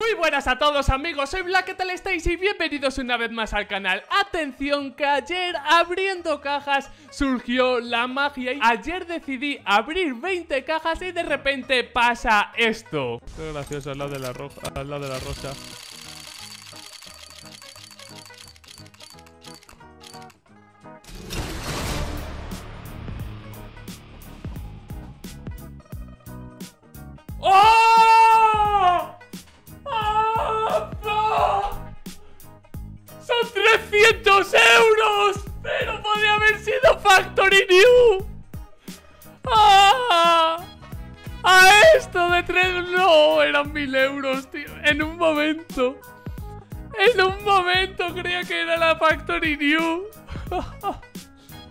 Muy buenas a todos amigos, soy Black, ¿qué tal estáis? Y bienvenidos una vez más al canal Atención que ayer abriendo cajas surgió la magia y Ayer decidí abrir 20 cajas y de repente pasa esto Qué gracioso, al lado de la roja, al lado de la rosa esto de tres... No, eran mil euros, tío. En un momento. En un momento creía que era la Factory New.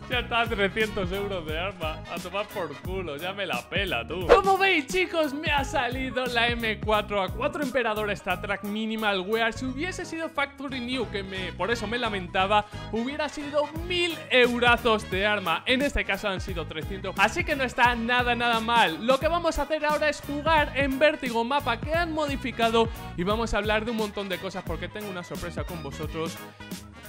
Ya está a 300 euros de arma. A tomar por culo, ya me la pela, tú. Como veis, chicos, me ha salido la M4 a 4 emperador esta track minimal wear. Si hubiese sido Factory New, que me, por eso me lamentaba, hubiera sido 1000 eurazos de arma. En este caso han sido 300. Así que no está nada, nada mal. Lo que vamos a hacer ahora es jugar en Vértigo Mapa que han modificado y vamos a hablar de un montón de cosas porque tengo una sorpresa con vosotros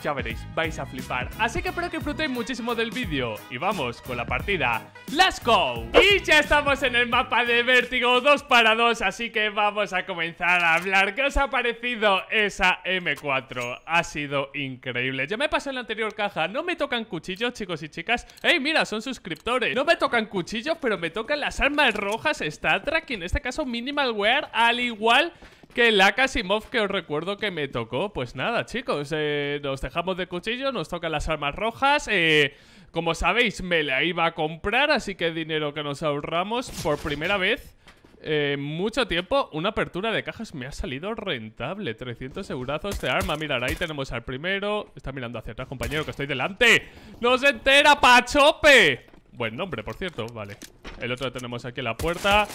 ya veréis, vais a flipar. Así que espero que disfrutéis muchísimo del vídeo y vamos con la partida. ¡Let's go! Y ya estamos en el mapa de Vértigo 2 para 2, así que vamos a comenzar a hablar. ¿Qué os ha parecido esa M4? Ha sido increíble. Ya me pasó en la anterior caja, no me tocan cuchillos, chicos y chicas. ¡Ey, mira, son suscriptores! No me tocan cuchillos, pero me tocan las armas rojas, Star Trek y en este caso Minimal Wear, al igual que la Casimov que os recuerdo que me tocó. Pues nada, chicos, eh, nos dejamos de cuchillo, nos tocan las armas rojas. Eh, como sabéis, me la iba a comprar, así que dinero que nos ahorramos por primera vez. Eh, mucho tiempo, una apertura de cajas me ha salido rentable 300 eurazos de arma Mirar, ahí tenemos al primero Está mirando hacia atrás, compañero, que estoy delante ¡No se entera, pachope! Buen nombre, por cierto, vale el otro tenemos aquí en la puerta.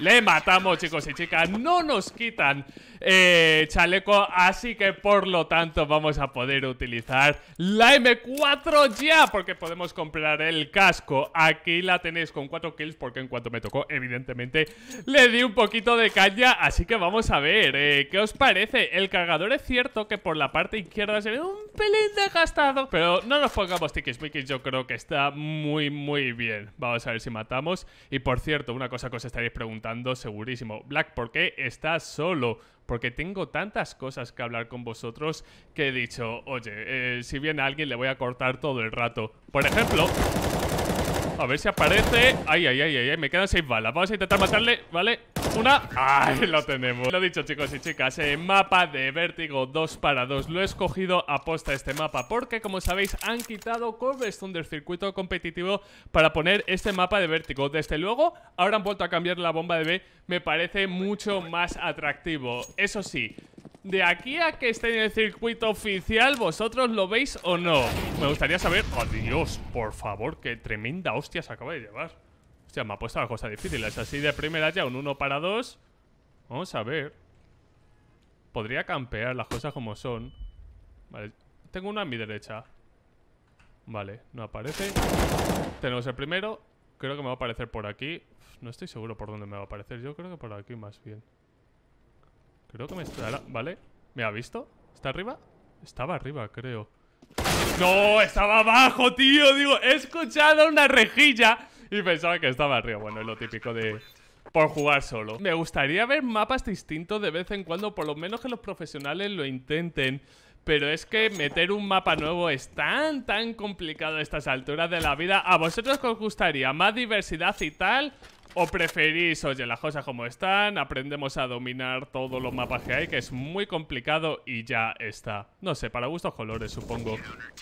Le matamos, chicos y chicas. No nos quitan eh, chaleco, así que por lo tanto vamos a poder utilizar la M4 ya, porque podemos comprar el casco. Aquí la tenéis con 4 kills, porque en cuanto me tocó, evidentemente, le di un poquito de caña. Así que vamos a ver, eh, ¿qué os parece? El cargador es cierto que por la parte izquierda se ve un pelín desgastado, pero no nos pongamos tiquismiquis, yo creo que está muy, muy bien. Vamos a ver si matamos. Y por cierto, una cosa que os estaréis preguntando segurísimo, Black, ¿por qué estás solo? Porque tengo tantas cosas que hablar con vosotros que he dicho, oye, eh, si viene alguien le voy a cortar todo el rato. Por ejemplo... A ver si aparece... Ay, ay, ay, ay, ay, me quedan seis balas. Vamos a intentar matarle, ¿vale? una... ¡Ay, lo tenemos! Lo dicho, chicos y chicas, el eh, mapa de Vértigo 2 para 2. Lo he escogido aposta este mapa porque, como sabéis, han quitado Cobblestone del circuito competitivo para poner este mapa de Vértigo. Desde luego, ahora han vuelto a cambiar la bomba de B. Me parece mucho más atractivo. Eso sí, de aquí a que esté en el circuito oficial, ¿vosotros lo veis o no? Me gustaría saber... ¡Adiós! por favor! ¡Qué tremenda hostia se acaba de llevar! Hostia, me ha puesto la cosa difícil. Es así de primera ya, un 1 para 2. Vamos a ver. Podría campear las cosas como son. Vale, tengo una a mi derecha. Vale, no aparece. Tenemos el primero. Creo que me va a aparecer por aquí. no estoy seguro por dónde me va a aparecer. Yo creo que por aquí más bien. Creo que me estará... Vale. ¿Me ha visto? ¿Está arriba? Estaba arriba, creo. No, estaba abajo, tío Digo, he escuchado una rejilla Y pensaba que estaba arriba Bueno, es lo típico de... Por jugar solo Me gustaría ver mapas distintos de vez en cuando Por lo menos que los profesionales lo intenten pero es que meter un mapa nuevo es tan, tan complicado a estas alturas de la vida. ¿A vosotros os gustaría? ¿Más diversidad y tal? ¿O preferís, oye, las cosas como están, aprendemos a dominar todos los mapas que hay, que es muy complicado y ya está? No sé, para gustos colores, supongo.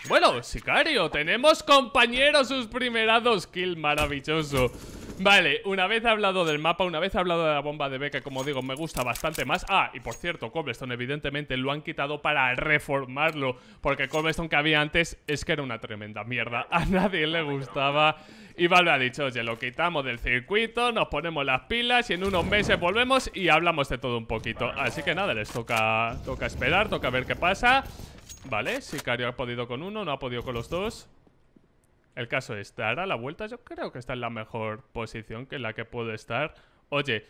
Bueno, sicario, tenemos compañeros sus primerados kill maravilloso. Vale, una vez hablado del mapa, una vez hablado de la bomba de beca, como digo, me gusta bastante más. Ah, y por cierto, Cobblestone evidentemente lo han quitado para reformarlo, porque Cobblestone que había antes es que era una tremenda mierda. A nadie le gustaba. Y Valve ha dicho, oye, lo quitamos del circuito, nos ponemos las pilas y en unos meses volvemos y hablamos de todo un poquito. Así que nada, les toca, toca esperar, toca ver qué pasa. Vale, Sicario ha podido con uno, no ha podido con los dos. El caso es estar a la vuelta. Yo creo que está en la mejor posición que en la que puedo estar. Oye,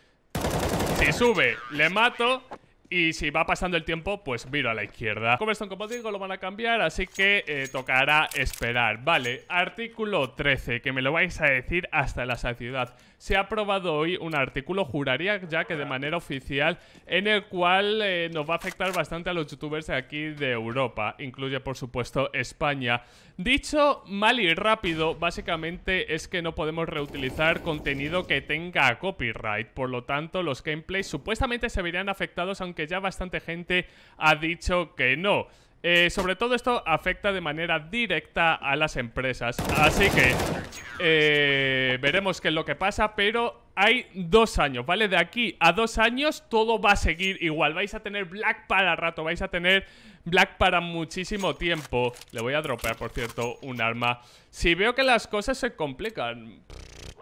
si sube, le mato y si va pasando el tiempo, pues miro a la izquierda Coverstone, como digo, lo van a cambiar Así que eh, tocará esperar Vale, artículo 13 Que me lo vais a decir hasta la saciedad Se ha aprobado hoy un artículo Juraría ya que de manera oficial En el cual eh, nos va a afectar bastante A los youtubers de aquí de Europa Incluye, por supuesto, España Dicho mal y rápido Básicamente es que no podemos reutilizar Contenido que tenga copyright Por lo tanto, los gameplays supuestamente se verían afectados Aunque ya bastante gente ha dicho que no. Eh, sobre todo esto afecta de manera directa a las empresas. Así que eh, veremos qué es lo que pasa, pero hay dos años, ¿vale? De aquí a dos años todo va a seguir igual. Vais a tener Black para rato, vais a tener Black para muchísimo tiempo. Le voy a dropear, por cierto, un arma. Si veo que las cosas se complican...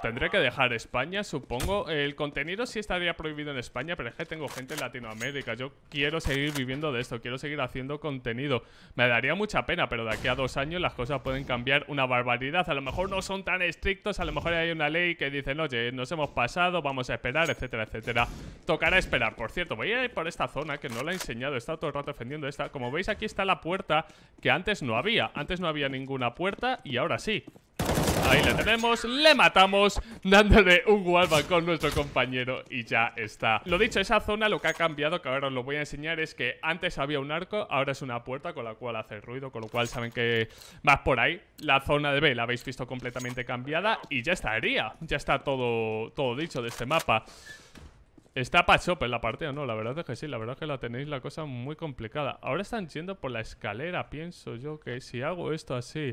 Tendré que dejar España, supongo. El contenido sí estaría prohibido en España, pero es que tengo gente en Latinoamérica. Yo quiero seguir viviendo de esto, quiero seguir haciendo contenido. Me daría mucha pena, pero de aquí a dos años las cosas pueden cambiar una barbaridad. A lo mejor no son tan estrictos, a lo mejor hay una ley que dice, oye, nos hemos pasado, vamos a esperar, etcétera, etcétera. Tocará esperar. Por cierto, voy a ir por esta zona que no la he enseñado, he estado todo el rato defendiendo esta. Como veis, aquí está la puerta que antes no había. Antes no había ninguna puerta y ahora sí. Ahí le tenemos, le matamos dándole un wallbang con nuestro compañero y ya está. Lo dicho, esa zona lo que ha cambiado, que ahora os lo voy a enseñar, es que antes había un arco, ahora es una puerta con la cual hace ruido, con lo cual saben que Más por ahí. La zona de B la habéis visto completamente cambiada y ya estaría. Ya está todo, todo dicho de este mapa. Está Pachop en la partida, ¿no? La verdad es que sí, la verdad es que la tenéis la cosa muy complicada. Ahora están yendo por la escalera, pienso yo que si hago esto así...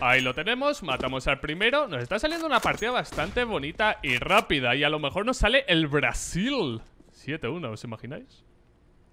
Ahí lo tenemos, matamos al primero. Nos está saliendo una partida bastante bonita y rápida. Y a lo mejor nos sale el Brasil. 7-1, ¿os imagináis?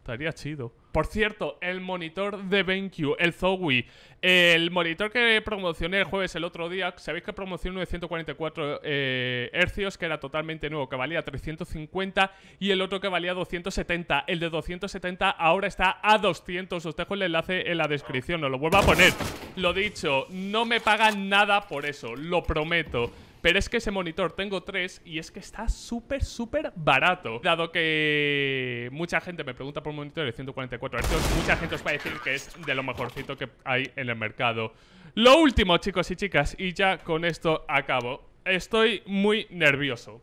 Estaría chido. Por cierto, el monitor de BenQ, el Zowie, el monitor que promocioné el jueves el otro día, sabéis que promocioné 944 eh, hercios, que era totalmente nuevo, que valía 350, y el otro que valía 270. El de 270 ahora está a 200. Os dejo el enlace en la descripción, os lo vuelvo a poner. Lo dicho, no me pagan nada por eso, lo prometo. Pero es que ese monitor tengo tres y es que está súper, súper barato. Dado que mucha gente me pregunta por un monitor de 144 Hz, mucha gente os va a decir que es de lo mejorcito que hay en el mercado. Lo último, chicos y chicas, y ya con esto acabo. Estoy muy nervioso.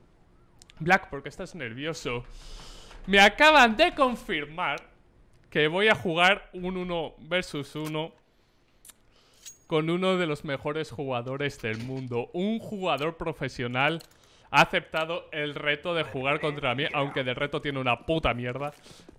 Black, ¿por qué estás nervioso? Me acaban de confirmar que voy a jugar un 1 versus 1 con uno de los mejores jugadores del mundo. Un jugador profesional ha aceptado el reto de jugar contra mí, aunque de reto tiene una puta mierda.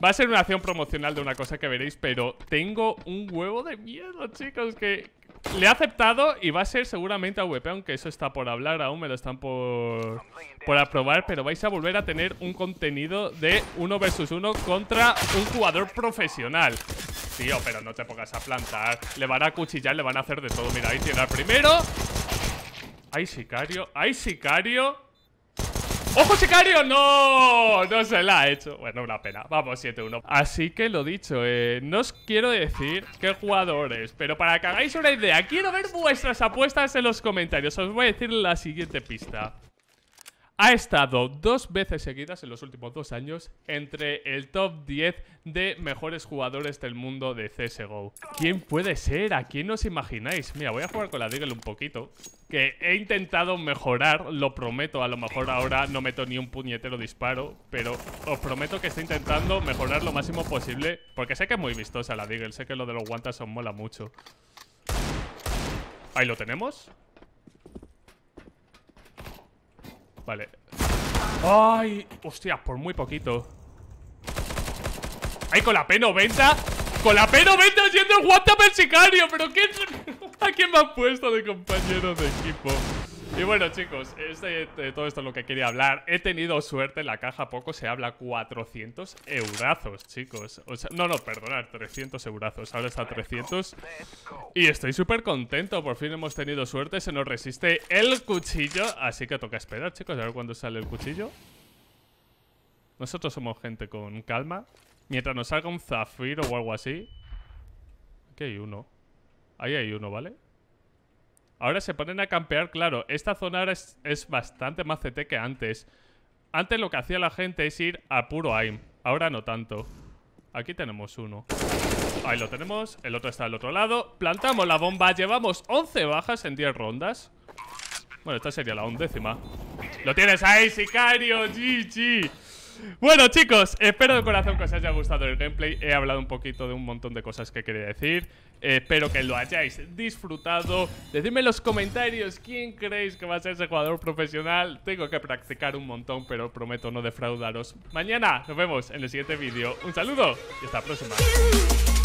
Va a ser una acción promocional de una cosa que veréis, pero tengo un huevo de miedo, chicos, que le ha aceptado y va a ser seguramente a VP aunque eso está por hablar, aún me lo están por, por aprobar, pero vais a volver a tener un contenido de uno versus uno contra un jugador profesional. Tío, pero no te pongas a plantar Le van a cuchillar, le van a hacer de todo Mira, ahí tiene al primero ¡Ay, sicario, ¡Ay, sicario ¡Ojo, sicario! ¡No! No se la ha hecho. Bueno, una pena. Vamos, 7-1. Así que lo dicho, eh, no os quiero decir qué jugadores, pero para que hagáis una idea, quiero ver vuestras apuestas en los comentarios. Os voy a decir la siguiente pista ha estado dos veces seguidas en los últimos dos años entre el top 10 de mejores jugadores del mundo de CSGO. ¿Quién puede ser? ¿A quién os imagináis? Mira, voy a jugar con la Deagle un poquito. Que he intentado mejorar, lo prometo. A lo mejor ahora no meto ni un puñetero disparo, pero os prometo que estoy intentando mejorar lo máximo posible. Porque sé que es muy vistosa la Deagle, sé que lo de los guantas os mola mucho. Ahí lo tenemos. Vale. ¡Ay! Hostia, por muy poquito. ¡Ay, con la P90! Con la la haciendo el WhatsApp el sicario. Pero qué... ¿A quién me han puesto de compañero de equipo? Y bueno chicos, de este, este, todo esto es lo que quería hablar He tenido suerte, en la caja poco se habla 400 eurazos chicos No, no, perdonad, 300 eurazos, ahora está 300 Y estoy súper contento, por fin hemos tenido suerte Se nos resiste el cuchillo, así que toca esperar chicos A ver cuándo sale el cuchillo Nosotros somos gente con calma Mientras nos salga un zafiro o algo así. Aquí hay uno. Ahí hay uno, ¿vale? Ahora se ponen a campear, claro. Esta zona ahora es, es bastante más CT que antes. Antes lo que hacía la gente es ir a puro aim. Ahora no tanto. Aquí tenemos uno. Ahí lo tenemos. El otro está al otro lado. Plantamos la bomba. Llevamos 11 bajas en 10 rondas. Bueno, esta sería la undécima. Lo tienes ahí, sicario. GG. Bueno, chicos, espero de corazón que os haya gustado el gameplay. He hablado un poquito de un montón de cosas que quería decir. Eh, espero que lo hayáis disfrutado. Decidme en los comentarios quién creéis que va a ser ese jugador profesional. Tengo que practicar un montón, pero prometo no defraudaros. Mañana nos vemos en el siguiente vídeo. Un saludo y hasta la próxima.